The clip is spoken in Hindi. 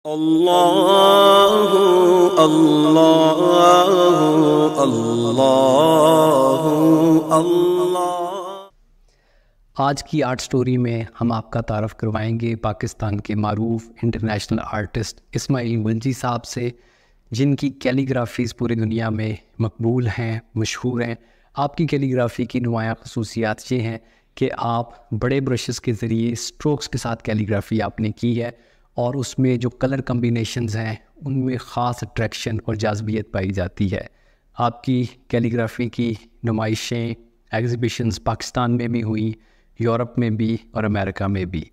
आज की आर्ट स्टोरी में हम आपका तारफ़ करवाएंगे पाकिस्तान के मरूफ इंटरनेशनल आर्टिस्ट इसमाइल मुलजी साहब से जिनकी कैलीग्राफीज़ पूरी दुनिया में मकबूल हैं मशहूर हैं आपकी कैलीग्राफ़ी की नुमाया खसूसियात ये हैं कि आप बड़े ब्रशेस के ज़रिए स्ट्रोक्स के साथ कैलीग्राफ़ी आपने की है और उसमें जो कलर कम्बिनेशंस हैं उनमें ख़ास अट्रैक्शन और जाजबियत पाई जाती है आपकी कैलीग्राफी की नुमाइशें एग्ज़िबिशन्स पाकिस्तान में भी हुई यूरोप में भी और अमेरिका में भी